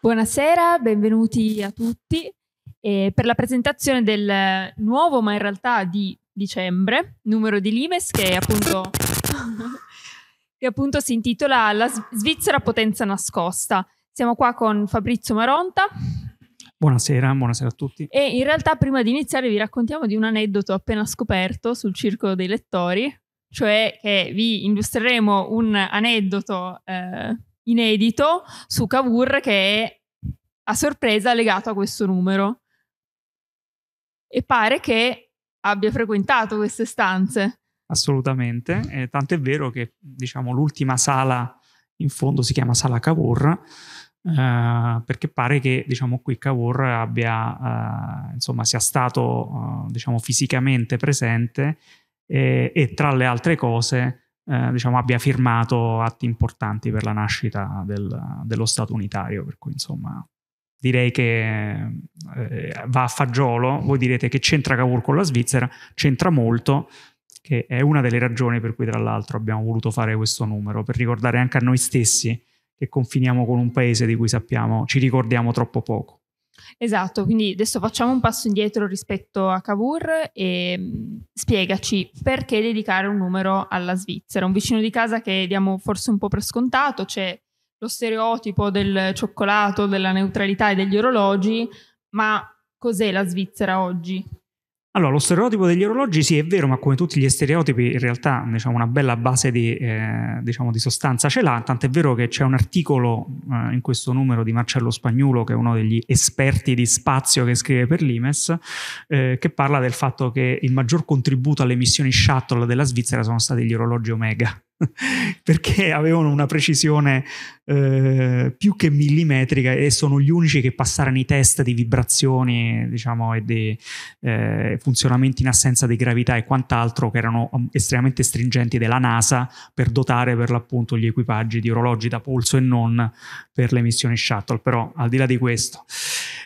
Buonasera, benvenuti a tutti eh, per la presentazione del nuovo, ma in realtà di dicembre, numero di Limes che appunto, che appunto si intitola La Svizzera potenza nascosta. Siamo qua con Fabrizio Maronta. Buonasera, buonasera a tutti. E in realtà prima di iniziare vi raccontiamo di un aneddoto appena scoperto sul circolo dei lettori, cioè che vi illustreremo un aneddoto eh, inedito su Cavour che è a sorpresa legato a questo numero. E pare che abbia frequentato queste stanze. Assolutamente, eh, tanto è vero che diciamo, l'ultima sala in fondo si chiama Sala Cavour, eh, perché pare che diciamo, qui Cavour abbia, eh, insomma, sia stato eh, diciamo, fisicamente presente eh, e tra le altre cose eh, diciamo, abbia firmato atti importanti per la nascita del, dello Stato unitario, per cui insomma direi che eh, va a fagiolo, voi direte che c'entra Cavour con la Svizzera, c'entra molto, che è una delle ragioni per cui tra l'altro abbiamo voluto fare questo numero, per ricordare anche a noi stessi che confiniamo con un paese di cui sappiamo, ci ricordiamo troppo poco. Esatto, quindi adesso facciamo un passo indietro rispetto a Cavour e mm, spiegaci perché dedicare un numero alla Svizzera, un vicino di casa che diamo forse un po' per scontato, c'è lo stereotipo del cioccolato, della neutralità e degli orologi, ma cos'è la Svizzera oggi? Allora, lo stereotipo degli orologi sì è vero, ma come tutti gli stereotipi in realtà diciamo, una bella base di, eh, diciamo, di sostanza ce l'ha, tant'è vero che c'è un articolo eh, in questo numero di Marcello Spagnolo, che è uno degli esperti di spazio che scrive per l'IMES, eh, che parla del fatto che il maggior contributo alle missioni shuttle della Svizzera sono stati gli orologi Omega. perché avevano una precisione eh, più che millimetrica e sono gli unici che passarono i test di vibrazioni diciamo, e di eh, funzionamenti in assenza di gravità e quant'altro che erano um, estremamente stringenti della NASA per dotare per l'appunto gli equipaggi di orologi da polso e non per le missioni shuttle, però al di là di questo.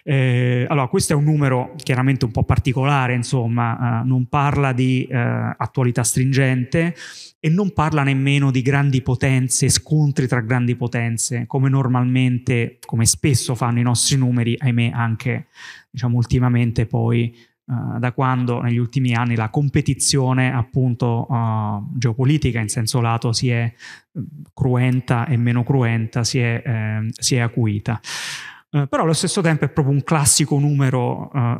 Eh, allora, questo è un numero chiaramente un po' particolare, insomma, eh, non parla di eh, attualità stringente e non parla nemmeno di grandi potenze, scontri tra grandi potenze, come normalmente, come spesso fanno i nostri numeri, ahimè anche, diciamo, ultimamente poi eh, da quando negli ultimi anni la competizione appunto uh, geopolitica in senso lato si è eh, cruenta e meno cruenta, si è, eh, si è acuita. Uh, però allo stesso tempo è proprio un classico numero uh,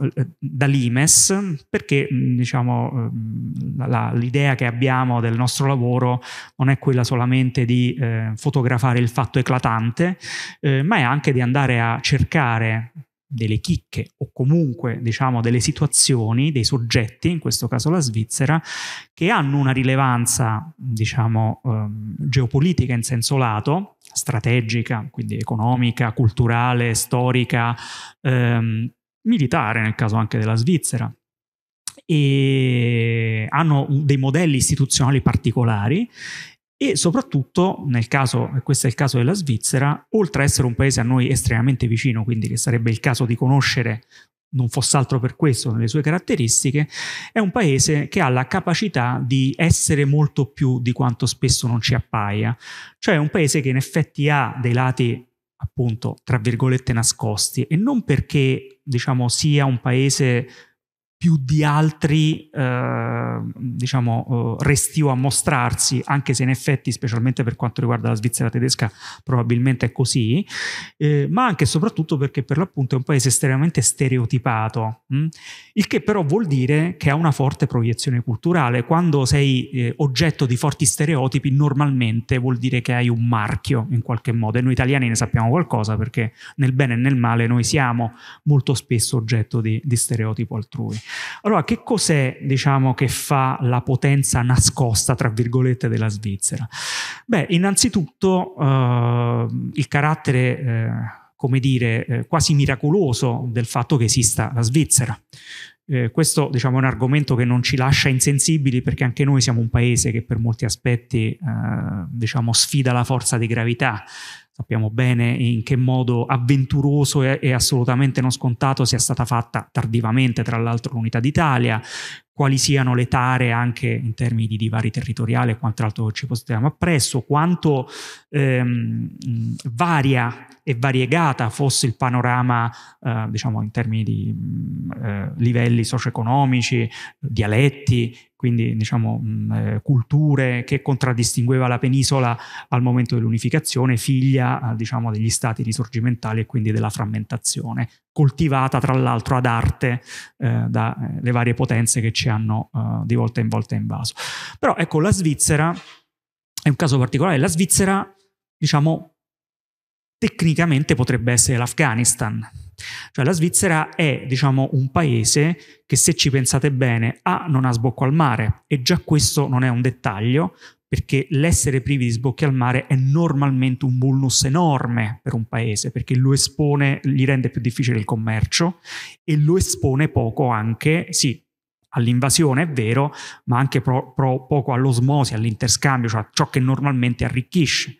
limes perché diciamo, ehm, la, l'idea che abbiamo del nostro lavoro non è quella solamente di eh, fotografare il fatto eclatante, eh, ma è anche di andare a cercare delle chicche o comunque diciamo delle situazioni, dei soggetti, in questo caso la Svizzera, che hanno una rilevanza diciamo ehm, geopolitica in senso lato, strategica, quindi economica, culturale, storica, ehm, militare nel caso anche della Svizzera e hanno dei modelli istituzionali particolari e soprattutto nel caso, e questo è il caso della Svizzera, oltre a essere un paese a noi estremamente vicino, quindi che sarebbe il caso di conoscere non fosse altro per questo nelle sue caratteristiche, è un paese che ha la capacità di essere molto più di quanto spesso non ci appaia, cioè è un paese che in effetti ha dei lati appunto tra virgolette nascosti e non perché diciamo sia un paese più di altri eh, diciamo eh, restio a mostrarsi anche se in effetti specialmente per quanto riguarda la Svizzera tedesca probabilmente è così eh, ma anche e soprattutto perché per l'appunto è un paese estremamente stereotipato mh? Mm? il che però vuol dire che ha una forte proiezione culturale quando sei eh, oggetto di forti stereotipi normalmente vuol dire che hai un marchio in qualche modo e noi italiani ne sappiamo qualcosa perché nel bene e nel male noi siamo molto spesso oggetto di, di stereotipo altrui allora, che cos'è, diciamo, che fa la potenza nascosta, tra virgolette, della Svizzera? Beh, innanzitutto eh, il carattere, eh, come dire, eh, quasi miracoloso del fatto che esista la Svizzera. Eh, questo diciamo, è un argomento che non ci lascia insensibili perché anche noi siamo un paese che per molti aspetti eh, diciamo, sfida la forza di gravità sappiamo bene in che modo avventuroso e, assolutamente non scontato sia stata fatta tardivamente, tra l'altro, l'Unità d'Italia, quali siano le tare anche in termini di divari territoriali territoriale, quant'altro ci possiamo appresso, quanto ehm, varia e variegata fosse il panorama, eh, diciamo, in termini di mm, eh, livelli socio-economici, dialetti, quindi diciamo, mh, mm, eh, culture che contraddistingueva la penisola al momento dell'unificazione, figlia eh, diciamo, degli stati risorgimentali e quindi della frammentazione coltivata tra l'altro ad arte eh, dalle eh, varie potenze che ci hanno eh, di volta in volta invaso. Però ecco, la Svizzera è un caso particolare, la Svizzera, diciamo, tecnicamente potrebbe essere l'Afghanistan. Cioè la Svizzera è, diciamo, un paese che se ci pensate bene, A, non ha sbocco al mare e già questo non è un dettaglio, perché l'essere privi di sbocchi al mare è normalmente un bonus enorme per un paese, perché lo espone, gli rende più difficile il commercio e lo espone poco anche, sì, all'invasione è vero, ma anche pro, pro, poco all'osmosi, all'interscambio, cioè a ciò che normalmente arricchisce.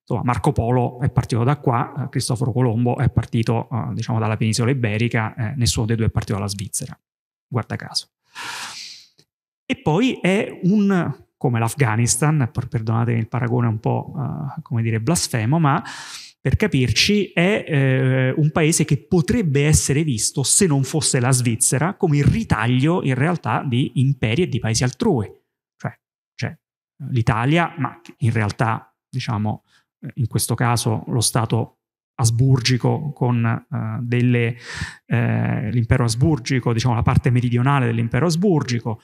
Insomma, Marco Polo è partito da qua, eh, Cristoforo Colombo è partito eh, diciamo dalla penisola iberica, eh, nessuno dei due è partito dalla Svizzera, guarda caso. E poi è un come l'Afghanistan, perdonatemi il paragone un po' uh, come dire blasfemo, ma per capirci è eh, un paese che potrebbe essere visto, se non fosse la Svizzera, come il ritaglio in realtà di imperi e di paesi altrui. Cioè, cioè l'Italia, ma in realtà, diciamo, in questo caso lo Stato asburgico con uh, delle, eh, l'impero asburgico, diciamo la parte meridionale dell'impero asburgico,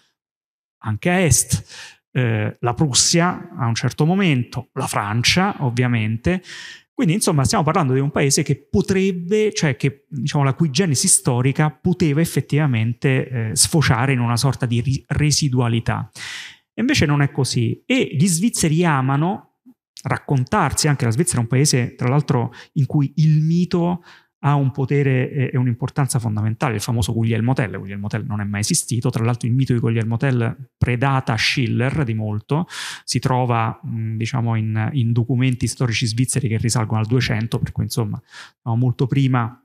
anche a est, eh, la Prussia a un certo momento, la Francia ovviamente, quindi insomma stiamo parlando di un paese che potrebbe, cioè che diciamo, la cui genesi storica poteva effettivamente eh, sfociare in una sorta di ri- residualità. E invece non è così e gli svizzeri amano raccontarsi, anche la Svizzera è un paese tra l'altro in cui il mito ha un potere e un'importanza fondamentale, il famoso Guglielmo Tell. Guglielmo Tell non è mai esistito, tra l'altro il mito di Guglielmo Tell predata Schiller di molto, si trova diciamo, in, in documenti storici svizzeri che risalgono al 200, per cui insomma diciamo, molto prima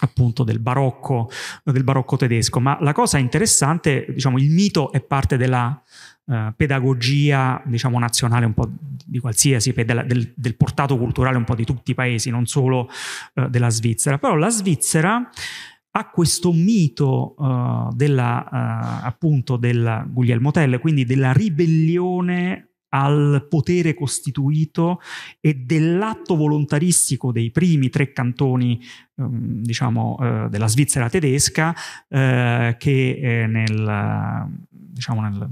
appunto del barocco, del barocco tedesco. Ma la cosa interessante, diciamo, il mito è parte della eh, pedagogia, diciamo, nazionale un po' di qualsiasi, della, del, del, portato culturale un po' di tutti i paesi, non solo eh, della Svizzera. Però la Svizzera ha questo mito eh, della, eh, appunto del Guglielmo Tell, quindi della ribellione al potere costituito e dell'atto volontaristico dei primi tre cantoni ehm, diciamo, eh, della Svizzera tedesca eh, che eh, nel, diciamo nel,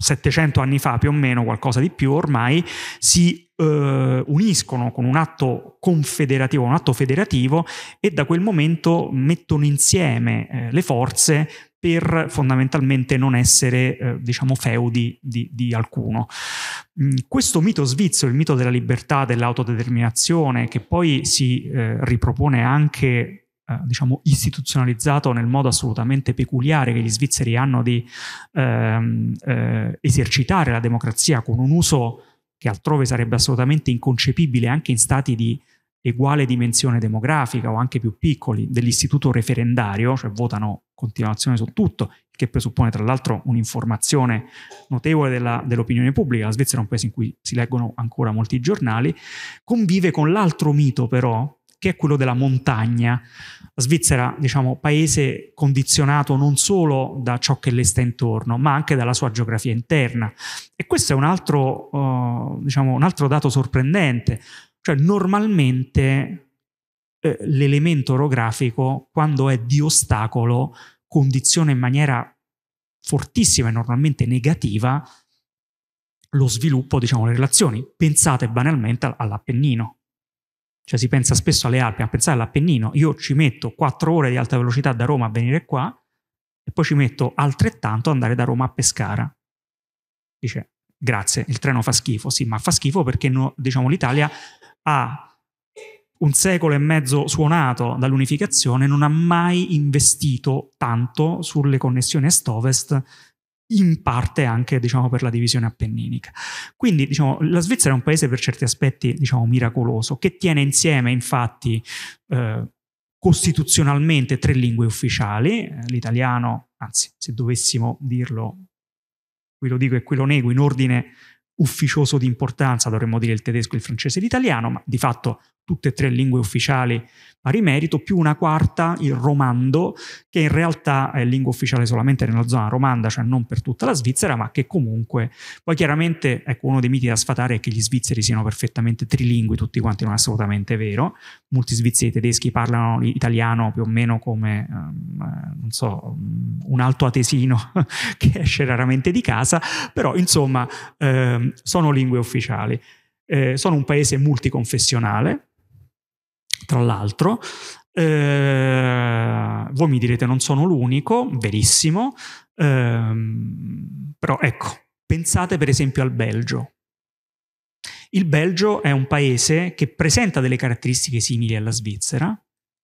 700 anni fa più o meno, qualcosa di più ormai, si eh, uniscono con un atto confederativo, un atto federativo e da quel momento mettono insieme eh, le forze per fondamentalmente non essere, eh, diciamo, feudi di, di alcuno. Mm, questo mito svizzero, il mito della libertà, dell'autodeterminazione, che poi si eh, ripropone anche eh, diciamo istituzionalizzato nel modo assolutamente peculiare che gli svizzeri hanno di ehm, eh, esercitare la democrazia con un uso che altrove sarebbe assolutamente inconcepibile anche in stati di uguale dimensione demografica o anche più piccoli dell'istituto referendario, cioè votano continuazione su tutto, che presuppone tra l'altro un'informazione notevole della, dell'opinione pubblica. La Svizzera è un paese in cui si leggono ancora molti giornali, convive con l'altro mito però che è quello della montagna. La Svizzera, diciamo, paese condizionato non solo da ciò che le sta intorno, ma anche dalla sua geografia interna. E questo è un altro, uh, diciamo, un altro dato sorprendente. Cioè, normalmente eh, l'elemento orografico, quando è di ostacolo, condiziona in maniera fortissima e normalmente negativa lo sviluppo, diciamo, le relazioni. Pensate banalmente all'Appennino cioè si pensa spesso alle Alpi, a pensare all'Appennino. Io ci metto quattro ore di alta velocità da Roma a venire qua e poi ci metto altrettanto ad andare da Roma a Pescara. Dice, grazie, il treno fa schifo. Sì, ma fa schifo perché no, diciamo, l'Italia ha un secolo e mezzo suonato dall'unificazione, non ha mai investito tanto sulle connessioni est-ovest in parte anche diciamo, per la divisione appenninica. Quindi diciamo, la Svizzera è un paese per certi aspetti diciamo, miracoloso, che tiene insieme infatti eh, costituzionalmente tre lingue ufficiali, eh, l'italiano, anzi se dovessimo dirlo, qui lo dico e qui lo nego, in ordine ufficioso di importanza dovremmo dire il tedesco, il francese e l'italiano, ma di fatto tutte e tre lingue ufficiali pari merito, più una quarta, il romando, che in realtà è lingua ufficiale solamente nella zona romanda, cioè non per tutta la Svizzera, ma che comunque... Poi chiaramente, ecco, uno dei miti da sfatare è che gli svizzeri siano perfettamente trilingui, tutti quanti non è assolutamente vero. Molti svizzeri tedeschi parlano italiano più o meno come, um, non so, mm, un alto atesino che esce raramente di casa, però insomma um, sono lingue ufficiali. Eh, sono un paese multiconfessionale, tra l'altro. Eh, voi mi direte non sono l'unico, verissimo, ehm, però ecco, pensate per esempio al Belgio. Il Belgio è un paese che presenta delle caratteristiche simili alla Svizzera,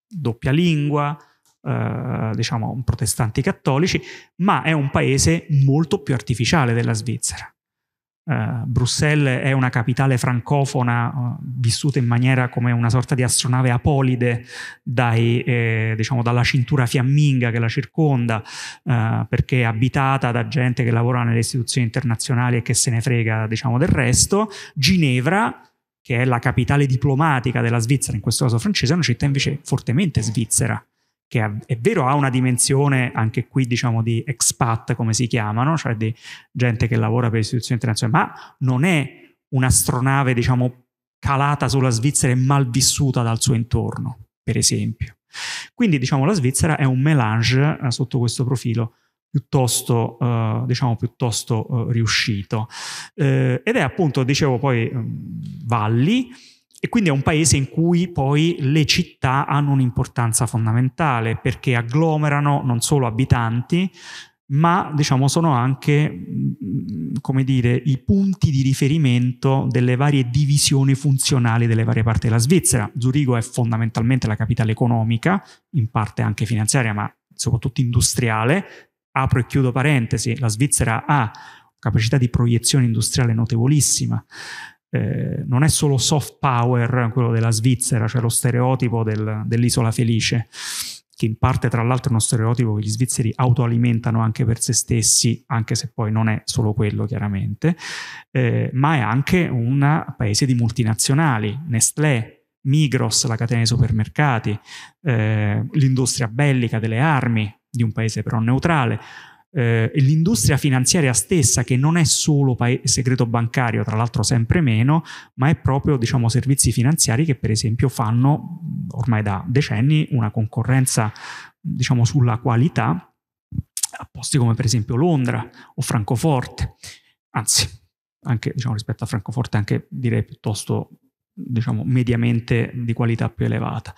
doppia lingua, eh, diciamo protestanti cattolici, ma è un paese molto più artificiale della Svizzera. Eh, Bruxelles è una capitale francofona uh, vissuta in maniera come una sorta di astronave apolide dai, eh, diciamo, dalla cintura fiamminga che la circonda, uh, perché è abitata da gente che lavora nelle istituzioni internazionali e che se ne frega diciamo, del resto. Ginevra, che è la capitale diplomatica della Svizzera, in questo caso francese, è una città invece fortemente svizzera che è vero ha una dimensione anche qui diciamo di expat come si chiamano, cioè di gente che lavora per istituzioni internazionali, ma non è un'astronave diciamo calata sulla Svizzera e mal vissuta dal suo intorno, per esempio. Quindi diciamo la Svizzera è un melange eh, sotto questo profilo piuttosto, eh, diciamo, piuttosto eh, riuscito. Eh, ed è appunto, dicevo poi, mh, mm, valli, e quindi è un paese in cui poi le città hanno un'importanza fondamentale perché agglomerano non solo abitanti, ma diciamo, sono anche mm, dire, i punti di riferimento delle varie divisioni funzionali delle varie parti della Svizzera. Zurigo è fondamentalmente la capitale economica, in parte anche finanziaria, ma soprattutto industriale. Apro e chiudo parentesi, la Svizzera ha capacità di proiezione industriale notevolissima. Eh, non è solo soft power quello della Svizzera, cioè lo stereotipo del, dell'isola felice, che in parte tra l'altro è uno stereotipo che gli svizzeri autoalimentano anche per se stessi, anche se poi non è solo quello chiaramente, eh, ma è anche un paese di multinazionali, Nestlé, Migros, la catena dei supermercati, eh, l'industria bellica delle armi di un paese però neutrale eh, l'industria finanziaria stessa, che non è solo pa- segreto bancario, tra l'altro sempre meno, ma è proprio diciamo, servizi finanziari che per esempio fanno mm, ormai da decenni una concorrenza diciamo, sulla qualità a posti come per esempio Londra o Francoforte, anzi anche diciamo, rispetto a Francoforte anche direi piuttosto diciamo mediamente di qualità più elevata.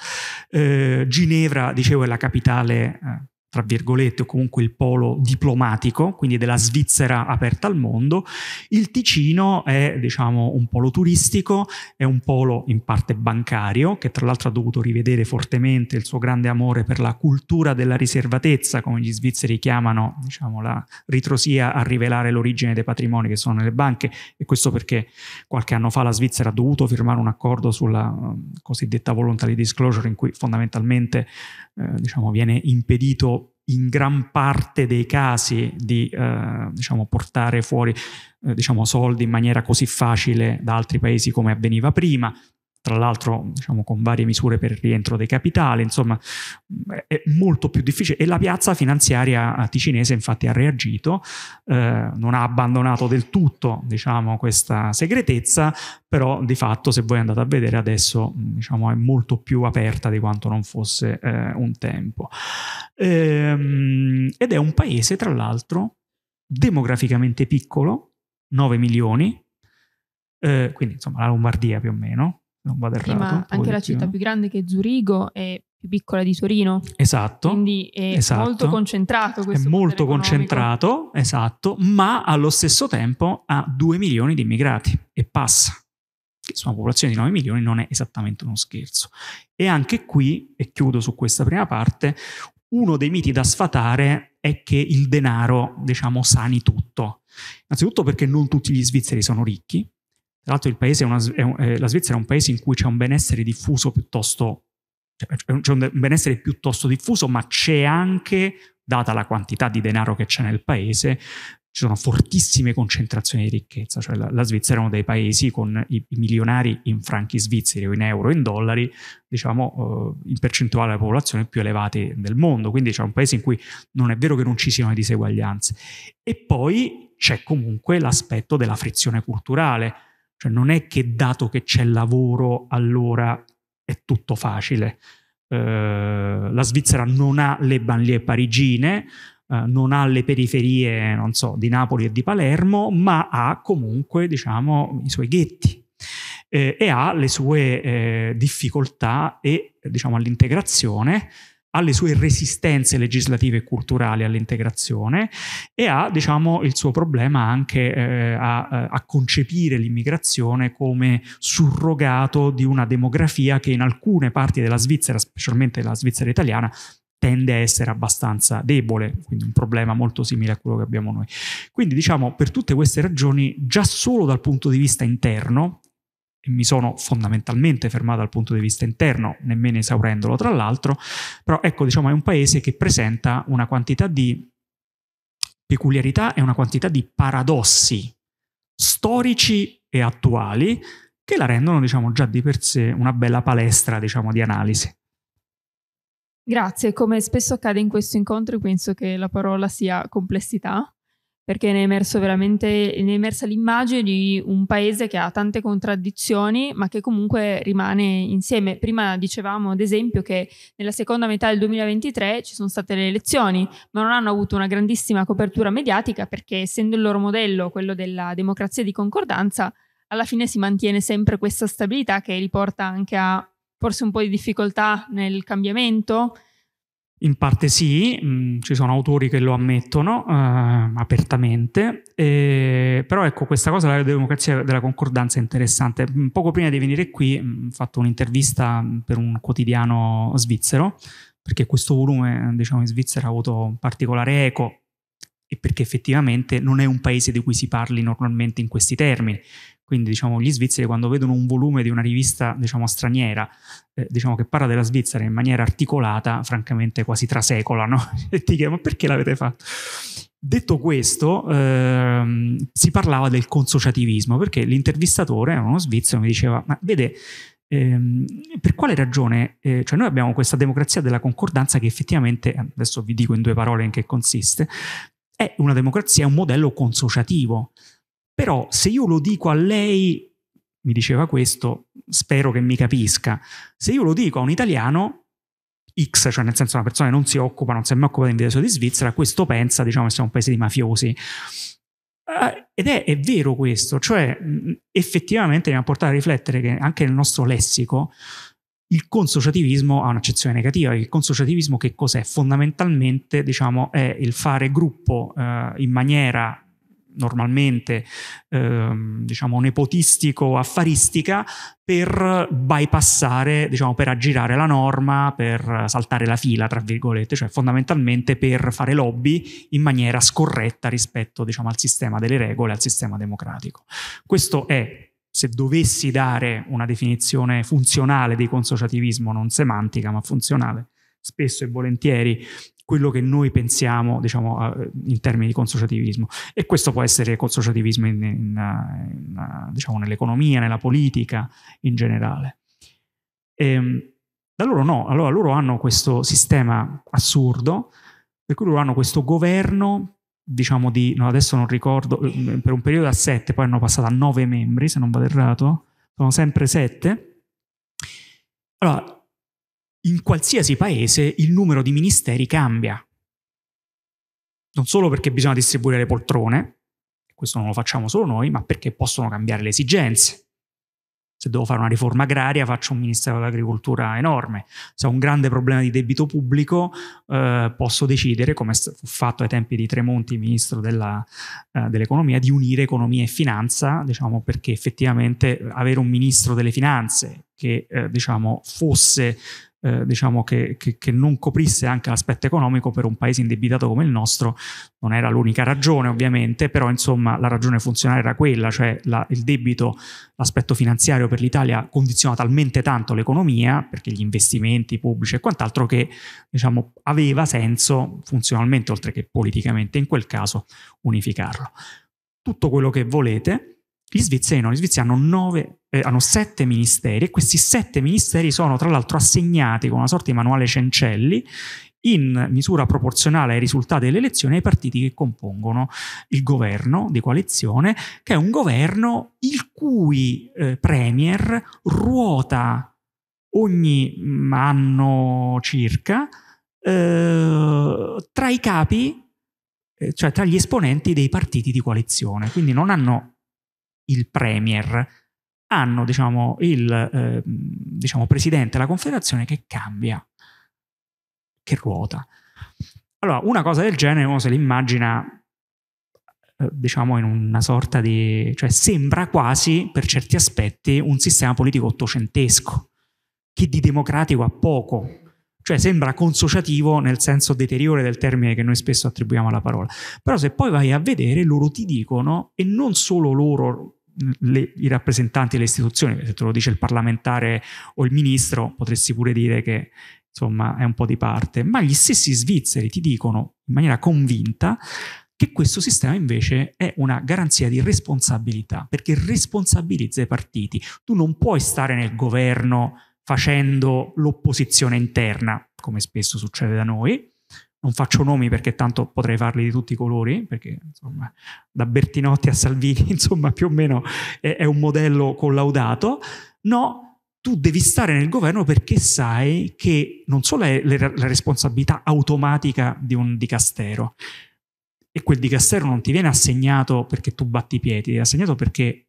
Eh, Ginevra, dicevo, è la capitale eh, tra virgolette, o comunque il polo diplomatico, quindi della Svizzera aperta al mondo. Il Ticino è, diciamo, un polo turistico, è un polo in parte bancario, che tra l'altro ha dovuto rivedere fortemente il suo grande amore per la cultura della riservatezza, come gli svizzeri chiamano, diciamo, la ritrosia a rivelare l'origine dei patrimoni che sono nelle banche, e questo perché qualche anno fa la Svizzera ha dovuto firmare un accordo sulla um, cosiddetta voluntary disclosure, in cui fondamentalmente eh, diciamo, viene impedito in gran parte dei casi di eh, diciamo, portare fuori eh, diciamo, soldi in maniera così facile da altri paesi come avveniva prima tra l'altro diciamo, con varie misure per il rientro dei capitali, insomma è molto più difficile e la piazza finanziaria eh, ticinese infatti ha reagito, eh, non ha abbandonato del tutto diciamo, questa segretezza, però di fatto se voi andate a vedere adesso diciamo, è molto più aperta di quanto non fosse eh, un tempo. Ehm, ed è un paese tra l'altro demograficamente piccolo, 9 milioni, eh, quindi insomma la Lombardia più o meno, non vado errato. Sì, ma anche la città più grande che Zurigo è più piccola di Torino. Esatto. Quindi è esatto. molto concentrato questo È molto concentrato, economico. esatto, ma allo stesso tempo ha 2 milioni di immigrati e passa. Su una popolazione di 9 milioni non è esattamente uno scherzo. E anche qui, e chiudo su questa prima parte, uno dei miti da sfatare è che il denaro, diciamo, sani tutto. Innanzitutto perché non tutti gli svizzeri sono ricchi, tra l'altro una, è un, è, eh, la Svizzera è un paese in cui c'è un benessere diffuso piuttosto, cioè, c'è un benessere piuttosto diffuso, ma c'è anche, data la quantità di denaro che c'è nel paese, ci sono fortissime concentrazioni di ricchezza, cioè la, la Svizzera è uno dei paesi con i, i, milionari in franchi svizzeri o in euro, o in dollari, diciamo eh, in percentuale della popolazione più elevati del mondo, quindi c'è un paese in cui non è vero che non ci siano diseguaglianze. E poi c'è comunque l'aspetto della frizione culturale, cioè non è che dato che c'è lavoro allora è tutto facile. Eh, la Svizzera non ha le banlieue parigine, eh, non ha le periferie, non so, di Napoli e di Palermo, ma ha comunque, diciamo, i suoi ghetti. Eh, e ha le sue eh, difficoltà e diciamo all'integrazione alle sue resistenze legislative e culturali all'integrazione e ha diciamo, il suo problema anche eh, a, a, concepire l'immigrazione come surrogato di una demografia che in alcune parti della Svizzera, specialmente la Svizzera italiana, tende a essere abbastanza debole, quindi un problema molto simile a quello che abbiamo noi. Quindi diciamo per tutte queste ragioni, già solo dal punto di vista interno, mi sono fondamentalmente fermato dal punto di vista interno, nemmeno esaurendolo tra l'altro, però ecco diciamo è un paese che presenta una quantità di peculiarità e una quantità di paradossi storici e attuali che la rendono diciamo già di per sé una bella palestra diciamo di analisi. Grazie, come spesso accade in questo incontro penso che la parola sia complessità perché ne è, ne è emersa l'immagine di un paese che ha tante contraddizioni, ma che comunque rimane insieme. Prima dicevamo, ad esempio, che nella seconda metà del 2023 ci sono state le elezioni, ma non hanno avuto una grandissima copertura mediatica perché, essendo il loro modello quello della democrazia di concordanza, alla fine si mantiene sempre questa stabilità che li porta anche a forse un po' di difficoltà nel cambiamento, in parte sì, mm, ci sono autori che lo ammettono eh, apertamente, eh, però ecco questa cosa della democrazia della concordanza è interessante. Mm, poco prima di venire qui mm, ho fatto un'intervista per un quotidiano svizzero, perché questo volume diciamo, in Svizzera ha avuto un particolare eco e perché effettivamente non è un paese di cui si parli normalmente in questi termini. Quindi diciamo, gli svizzeri quando vedono un volume di una rivista diciamo, straniera eh, diciamo, che parla della Svizzera in maniera articolata, francamente quasi trasecolano e ti chiedono perché l'avete fatto. Detto questo, ehm, si parlava del consociativismo perché l'intervistatore uno svizzero mi diceva, ma vede, ehm, per quale ragione, eh, cioè noi abbiamo questa democrazia della concordanza che effettivamente, eh, adesso vi dico in due parole in che consiste, è una democrazia, è un modello consociativo. Però se io lo dico a lei, mi diceva questo, spero che mi capisca, se io lo dico a un italiano, X, cioè nel senso una persona che non si occupa, non si è mai occupata in video di Svizzera, questo pensa, diciamo, che siamo un paese di mafiosi. Uh, ed è, è, vero questo, cioè mh, effettivamente mi ha portato a riflettere che anche nel nostro lessico il consociativismo ha un'accezione negativa. Il consociativismo che cos'è? Fondamentalmente, diciamo, è il fare gruppo uh, in maniera normalmente ehm, diciamo nepotistico affaristica per bypassare, diciamo, per aggirare la norma, per saltare la fila, tra virgolette, cioè fondamentalmente per fare lobby in maniera scorretta rispetto diciamo, al sistema delle regole, al sistema democratico. Questo è se dovessi dare una definizione funzionale di consociativismo, non semantica ma funzionale, spesso e volentieri quello che noi pensiamo diciamo, in termini di consociativismo. E questo può essere consociativismo in, in, in, diciamo, nell'economia, nella politica in generale. E, ehm, da loro no, allora loro hanno questo sistema assurdo, per cui loro hanno questo governo diciamo di, no, adesso non ricordo, ehm, per un periodo a sette, poi hanno passato a nove membri, se non vado errato, sono sempre sette. Allora, in qualsiasi paese il numero di ministeri cambia. Non solo perché bisogna distribuire le poltrone, questo non lo facciamo solo noi, ma perché possono cambiare le esigenze. Se devo fare una riforma agraria faccio un Ministero dell'Agricoltura enorme, se ho un grande problema di debito pubblico eh, posso decidere, come fu fatto ai tempi di Tremonti, Ministro della, eh, dell'Economia, di unire economia e finanza, diciamo, perché effettivamente avere un Ministro delle Finanze che eh, diciamo, fosse eh, diciamo che, che, che, non coprisse anche l'aspetto economico per un paese indebitato come il nostro non era l'unica ragione ovviamente però insomma la ragione funzionale era quella cioè la, il debito l'aspetto finanziario per l'Italia condiziona talmente tanto l'economia perché gli investimenti pubblici e quant'altro che diciamo aveva senso funzionalmente oltre che politicamente in quel caso unificarlo tutto quello che volete gli svizzeri no, gli svizzeri hanno, nove, eh, hanno sette ministeri e questi sette ministeri sono tra l'altro assegnati con una sorta di manuale Cencelli in misura proporzionale ai risultati delle elezioni ai partiti che compongono il governo di coalizione, che è un governo il cui eh, premier ruota ogni mm, anno circa eh, tra i capi, eh, cioè tra gli esponenti dei partiti di coalizione. Quindi non hanno il Premier, hanno diciamo, il eh, diciamo, presidente della Confederazione che cambia, che ruota. Allora, una cosa del genere uno se l'immagina eh, diciamo in una sorta di... cioè sembra quasi per certi aspetti un sistema politico ottocentesco, che di democratico ha poco, cioè sembra consociativo nel senso deteriore del termine che noi spesso attribuiamo alla parola. Però se poi vai a vedere, loro ti dicono, e non solo loro le, i rappresentanti delle istituzioni, se te lo dice il parlamentare o il ministro, potresti pure dire che insomma è un po' di parte, ma gli stessi svizzeri ti dicono in maniera convinta che questo sistema invece è una garanzia di responsabilità, perché responsabilizza i partiti. Tu non puoi stare nel governo facendo l'opposizione interna, come spesso succede da noi, non faccio nomi perché tanto potrei farli di tutti i colori, perché insomma, da Bertinotti a Salvini, insomma, più o meno è, è un modello collaudato. No, tu devi stare nel governo perché sai che non solo è la responsabilità automatica di un dicastero, e quel dicastero non ti viene assegnato perché tu batti i piedi, è assegnato perché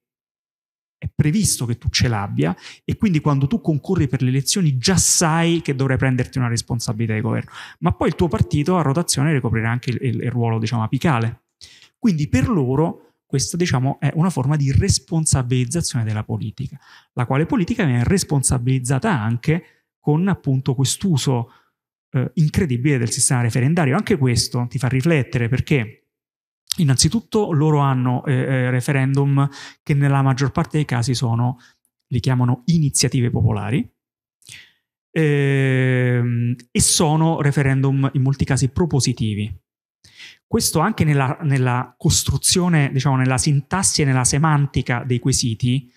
è previsto che tu ce l'abbia e quindi quando tu concorri per le elezioni già sai che dovrai prenderti una responsabilità di governo, ma poi il tuo partito a rotazione ricoprirà anche il, il, ruolo diciamo apicale. Quindi per loro questa diciamo, è una forma di responsabilizzazione della politica, la quale politica viene responsabilizzata anche con appunto quest'uso eh, incredibile del sistema referendario. Anche questo ti fa riflettere perché Innanzitutto loro hanno eh, eh, referendum che nella maggior parte dei casi sono, li chiamano iniziative popolari, ehm, e sono referendum in molti casi propositivi. Questo anche nella, nella costruzione, diciamo, nella sintassi e nella semantica dei quesiti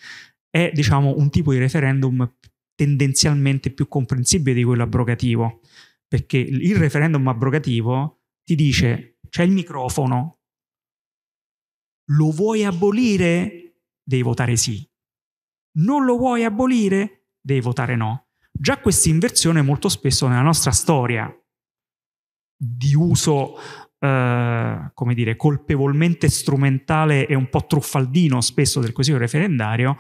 è, diciamo, un tipo di referendum tendenzialmente più comprensibile di quello abrogativo, perché il referendum abrogativo ti dice c'è il microfono, lo vuoi abolire? Devi votare sì. Non lo vuoi abolire? Devi votare no. Già questa inversione molto spesso nella nostra storia di uso, eh, come dire, colpevolmente strumentale e un po' truffaldino spesso del quesito referendario,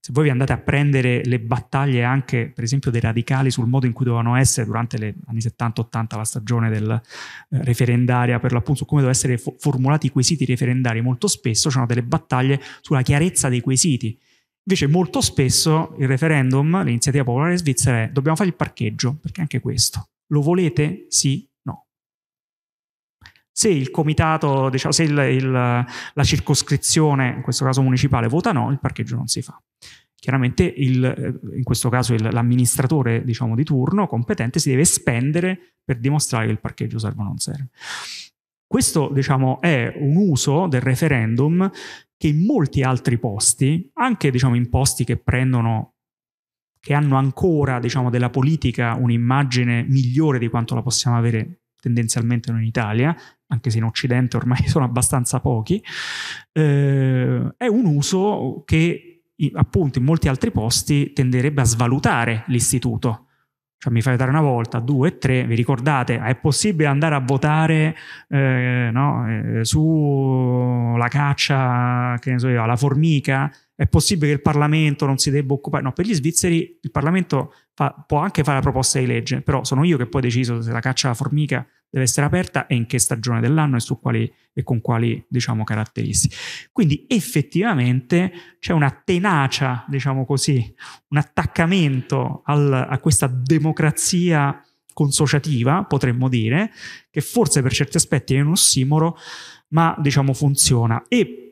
se voi vi andate a prendere le battaglie anche, per esempio, dei radicali sul modo in cui dovevano essere durante gli anni 70-80, la stagione del eh, referendaria, per l'appunto, su come dovevano essere fo- formulati i quesiti referendari, molto spesso c'erano delle battaglie sulla chiarezza dei quesiti. Invece molto spesso il referendum, l'iniziativa popolare svizzera è dobbiamo fare il parcheggio, perché anche questo. Lo volete? Sì, se il comitato, diciamo, se il, il, la circoscrizione, in questo caso municipale, vota no, il parcheggio non si fa. Chiaramente il, eh, in questo caso l'amministratore diciamo, di turno competente si deve spendere per dimostrare che il parcheggio serve o non serve. Questo diciamo, è un uso del referendum che in molti altri posti, anche diciamo, in posti che prendono che hanno ancora diciamo, della politica un'immagine migliore di quanto la possiamo avere tendenzialmente noi in Italia, anche se in Occidente ormai sono abbastanza pochi, eh, è un uso che appunto in molti altri posti tenderebbe a svalutare l'istituto. Cioè mi fai votare una volta, due, tre, vi ricordate, è possibile andare a votare eh, no, eh, sulla caccia, che ne so io, alla formica? È possibile che il Parlamento non si debba occupare? No, per gli svizzeri il Parlamento fa, può anche fare la proposta di legge, però sono io che poi ho deciso se la caccia alla formica deve essere aperta e in che stagione dell'anno e, su quali, e con quali diciamo, caratteristiche. Quindi effettivamente c'è una tenacia, diciamo così, un attaccamento al, a questa democrazia consociativa, potremmo dire, che forse per certi aspetti è un ossimoro, ma diciamo funziona. E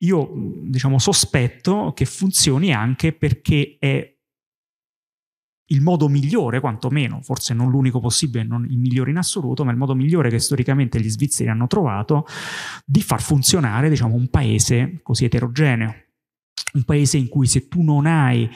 io diciamo sospetto che funzioni anche perché è il modo migliore, quantomeno, forse non l'unico possibile, non il migliore in assoluto, ma il modo migliore che storicamente gli svizzeri hanno trovato di far funzionare diciamo, un paese così eterogeneo, un paese in cui se tu non hai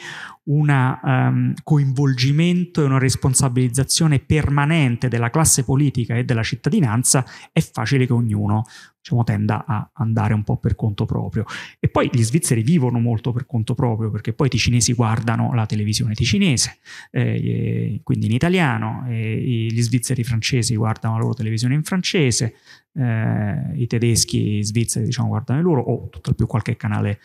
un um, ehm, coinvolgimento e una responsabilizzazione permanente della classe politica e della cittadinanza, è facile che ognuno diciamo, tenda a andare un po' per conto proprio. E poi gli svizzeri vivono molto per conto proprio, perché poi i cinesi guardano la televisione ticinese, eh, quindi in italiano, eh, gli svizzeri francesi guardano la loro televisione in francese, eh, i tedeschi e i svizzeri diciamo, guardano loro, o tutt'al più qualche canale,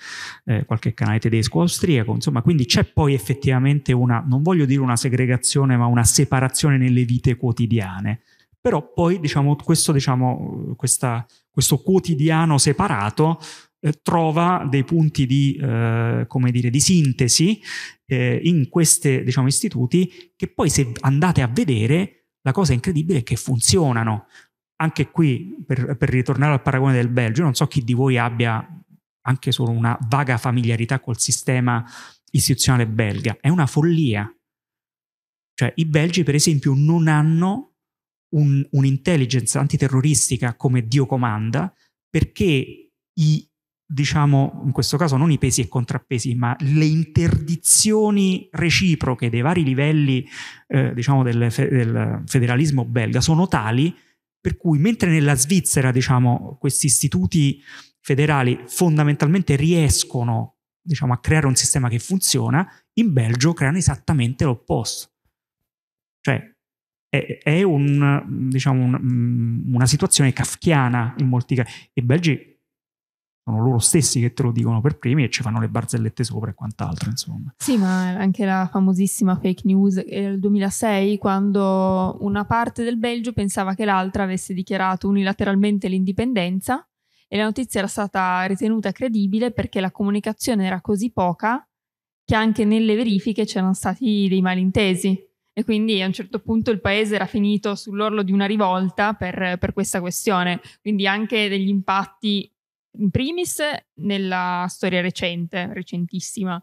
eh, qualche canale tedesco austriaco, insomma, quindi c'è poi effettivamente una, non voglio dire una segregazione, ma una separazione nelle vite quotidiane. Però poi diciamo, questo, diciamo, questa, questo quotidiano separato eh, trova dei punti di, eh, dire, di sintesi eh, in questi diciamo, istituti che poi se andate a vedere la cosa incredibile è che funzionano anche qui, per, per, ritornare al paragone del Belgio, non so chi di voi abbia anche solo una vaga familiarità col sistema istituzionale belga, è una follia. Cioè, i belgi, per esempio, non hanno un, un'intelligence antiterroristica come Dio comanda, perché i, diciamo, in questo caso non i pesi e contrappesi, ma le interdizioni reciproche dei vari livelli, eh, diciamo, del, del federalismo belga sono tali per cui mentre nella Svizzera, diciamo, questi istituti federali fondamentalmente riescono diciamo, a creare un sistema che funziona, in Belgio creano esattamente l'opposto. Cioè è, è un, diciamo, un, mm, una situazione kafkiana in molti casi. I belgi sono loro stessi che te lo dicono per primi e ci fanno le barzellette sopra e quant'altro, insomma. Sì, ma anche la famosissima fake news del eh, 2006, quando una parte del Belgio pensava che l'altra avesse dichiarato unilateralmente l'indipendenza e la notizia era stata ritenuta credibile perché la comunicazione era così poca che anche nelle verifiche c'erano stati dei malintesi. E quindi a un certo punto il paese era finito sull'orlo di una rivolta per, per questa questione. Quindi anche degli impatti in primis nella storia recente, recentissima,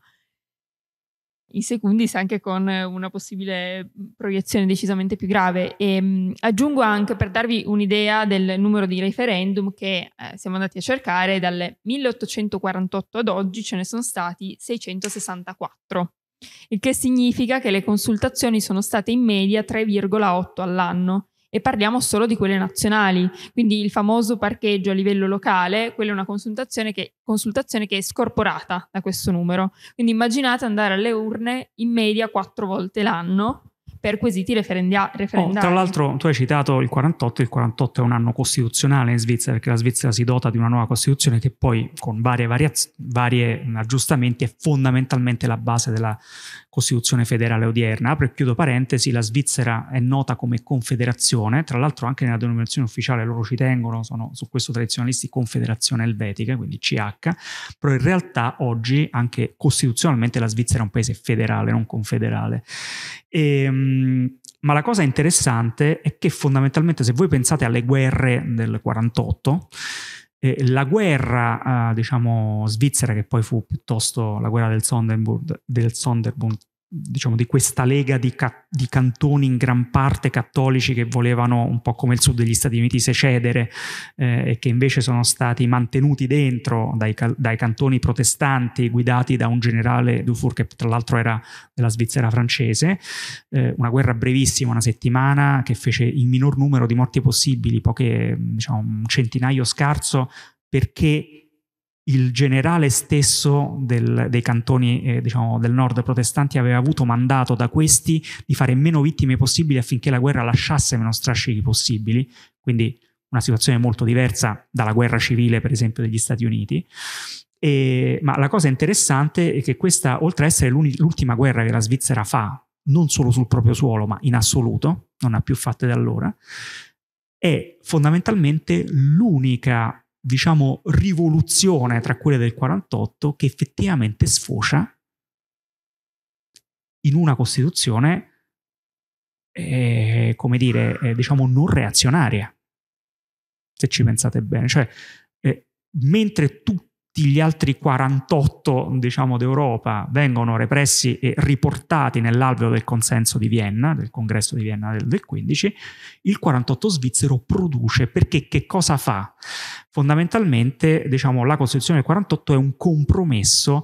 in secondi anche con una possibile proiezione decisamente più grave. E, ehm, mh, aggiungo anche per darvi un'idea del numero di referendum che eh, siamo andati a cercare, dal 1848 ad oggi ce ne sono stati 664, il che significa che le consultazioni sono state in media 3,8 all'anno e parliamo solo di quelle nazionali. Quindi il famoso parcheggio a livello locale, quella è una consultazione che, consultazione che è scorporata da questo numero. Quindi immaginate andare alle urne in media quattro volte l'anno per quesiti referendia- oh, referendari. Oh, tra l'altro tu hai citato il 48, il 48 è un anno costituzionale in Svizzera perché la Svizzera si dota di una nuova Costituzione che poi con varie, variaz- aggiustamenti è fondamentalmente la base della Costituzione federale odierna. Apro e chiudo parentesi, la Svizzera è nota come confederazione, tra l'altro anche nella denominazione ufficiale loro ci tengono, sono su questo tradizionalisti Confederazione Elvetica, quindi CH, però in realtà oggi anche costituzionalmente la Svizzera è un paese federale, non confederale. E, ehm, Ehm, ma la cosa interessante è che fondamentalmente se voi pensate alle guerre del 48, eh, la guerra, eh, diciamo, svizzera, che poi fu piuttosto la guerra del Sonderbund, del Sonderbund diciamo, di questa lega di, ca- di, cantoni in gran parte cattolici che volevano, un po' come il sud degli Stati Uniti, secedere eh, e che invece sono stati mantenuti dentro dai, cal- dai cantoni protestanti guidati da un generale Dufour che tra l'altro era della Svizzera francese. Eh, una guerra brevissima, una settimana, che fece il minor numero di morti possibili, poche, diciamo, un centinaio scarso, perché il generale stesso del, dei cantoni eh, diciamo, del nord protestanti aveva avuto mandato da questi di fare meno vittime possibili affinché la guerra lasciasse meno strascichi possibili, quindi una situazione molto diversa dalla guerra civile per esempio degli Stati Uniti. E, ma la cosa interessante è che questa, oltre a essere l'ultima guerra che la Svizzera fa, non solo sul proprio suolo, ma in assoluto, non ha più fatte da allora, è fondamentalmente l'unica diciamo, rivoluzione tra quelle del 48 che effettivamente sfocia in una Costituzione, eh, come dire, eh, diciamo non reazionaria, se ci pensate bene. Cioè, eh, mentre tutti tutti gli altri 48 diciamo, d'Europa vengono repressi e riportati nell'alveo del consenso di Vienna, del congresso di Vienna del, 15, il 48 svizzero produce perché che cosa fa? Fondamentalmente diciamo, la Costituzione del 48 è un compromesso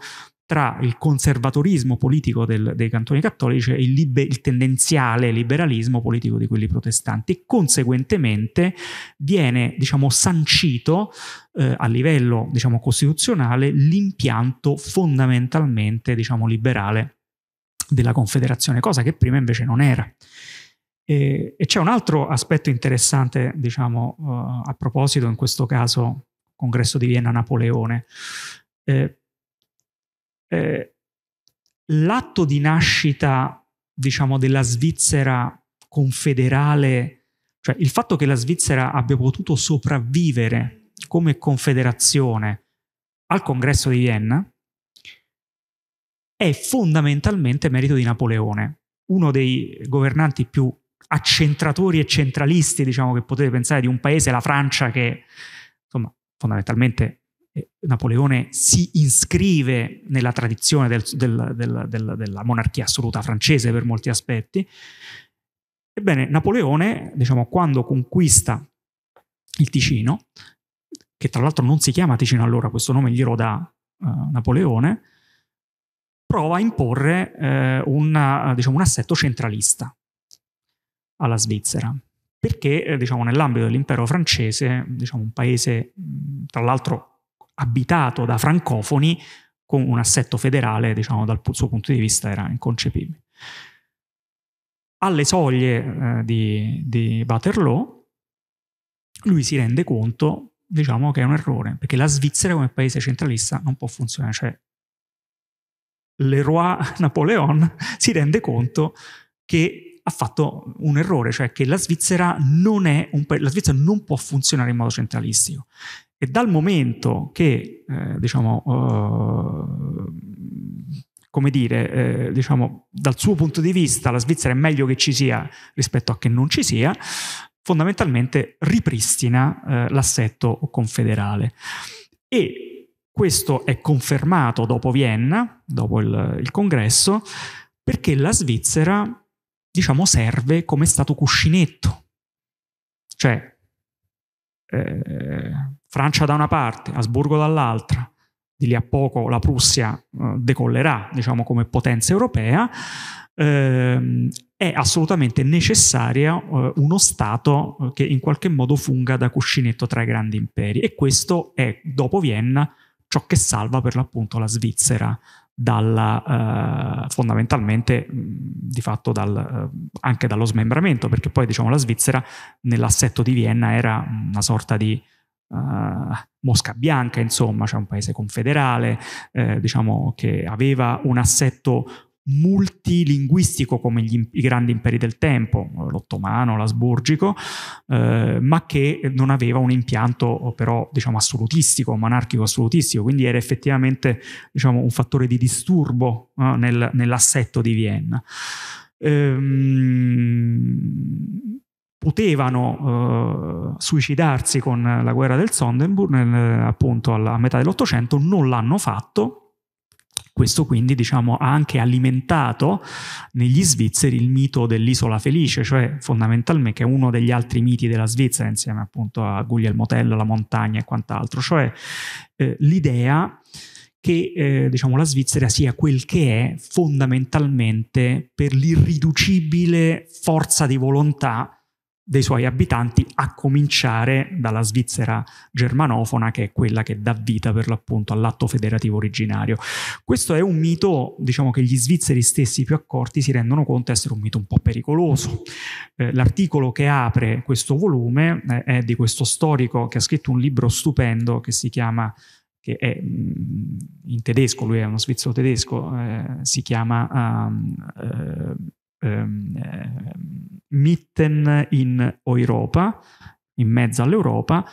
tra il conservatorismo politico del, dei cantoni cattolici e il, libe, il, tendenziale liberalismo politico di quelli protestanti e conseguentemente viene diciamo, sancito eh, a livello diciamo, costituzionale l'impianto fondamentalmente diciamo, liberale della Confederazione, cosa che prima invece non era. E, e c'è un altro aspetto interessante, diciamo, uh, a proposito in questo caso congresso di Vienna Napoleone. Eh, eh, l'atto di nascita, diciamo, della Svizzera confederale, cioè il fatto che la Svizzera abbia potuto sopravvivere come confederazione al congresso di Vienna, è fondamentalmente merito di Napoleone, uno dei governanti più accentratori e centralisti, diciamo, che potete pensare di un paese, la Francia, che insomma, fondamentalmente eh, Napoleone si iscrive nella tradizione del, del, del, della monarchia assoluta francese per molti aspetti. Ebbene, Napoleone, diciamo, quando conquista il Ticino, che tra l'altro non si chiama Ticino allora, questo nome glielo dà uh, Napoleone, prova a imporre eh, una, diciamo, un assetto centralista alla Svizzera, perché eh, diciamo, nell'ambito dell'impero francese, diciamo, un paese, tra l'altro abitato da francofoni con un assetto federale, diciamo, dal suo punto di vista era inconcepibile. Alle soglie eh, di, di Waterloo, lui si rende conto, diciamo, che è un errore, perché la Svizzera come paese centralista non può funzionare, cioè Roi Napoleon si rende conto che ha fatto un errore, cioè che la Svizzera non, è un, la Svizzera non può funzionare in modo centralistico e dal momento che, eh, diciamo, uh, come dire, eh, diciamo, dal suo punto di vista la Svizzera è meglio che ci sia rispetto a che non ci sia, fondamentalmente ripristina eh, l'assetto confederale. E questo è confermato dopo Vienna, dopo il, il congresso, perché la Svizzera, diciamo, serve come stato cuscinetto. Cioè, eh, Francia da una parte, Asburgo dall'altra, di lì a poco la Prussia eh, decollerà diciamo, come potenza europea, ehm, è assolutamente necessario eh, uno Stato eh, che in qualche modo funga da cuscinetto tra i grandi imperi e questo è, dopo Vienna, ciò che salva per l'appunto la Svizzera dalla, eh, fondamentalmente di fatto dal, eh, anche dallo smembramento, perché poi diciamo, la Svizzera nell'assetto di Vienna era una sorta di eh, Mosca Bianca, insomma, cioè un paese confederale, eh, diciamo che aveva un assetto multilinguistico come gli, i grandi imperi del tempo, l'ottomano, l'asburgico, eh, ma che non aveva un impianto però diciamo assolutistico, monarchico assolutistico, quindi era effettivamente diciamo, un fattore di disturbo eh, nel, nell'assetto di Vienna. Ehm, potevano eh, suicidarsi con la guerra del Sonderburg nel, appunto alla, metà dell'Ottocento, non l'hanno fatto. Questo quindi diciamo, ha anche alimentato negli svizzeri il mito dell'isola felice, cioè fondamentalmente che è uno degli altri miti della Svizzera insieme appunto a Guglielmo Tello, la montagna e quant'altro, cioè eh, l'idea che eh, diciamo, la Svizzera sia quel che è fondamentalmente per l'irriducibile forza di volontà dei suoi abitanti, a cominciare dalla Svizzera germanofona, che è quella che dà vita per l'appunto all'atto federativo originario. Questo è un mito, diciamo che gli svizzeri stessi più accorti si rendono conto essere un mito un po' pericoloso. Eh, l'articolo che apre questo volume eh, è di questo storico che ha scritto un libro stupendo che si chiama che è mm, in tedesco, lui è uno svizzero tedesco, eh, si chiama um, eh, Ehm, eh, mitten in Europa, in mezzo all'Europa.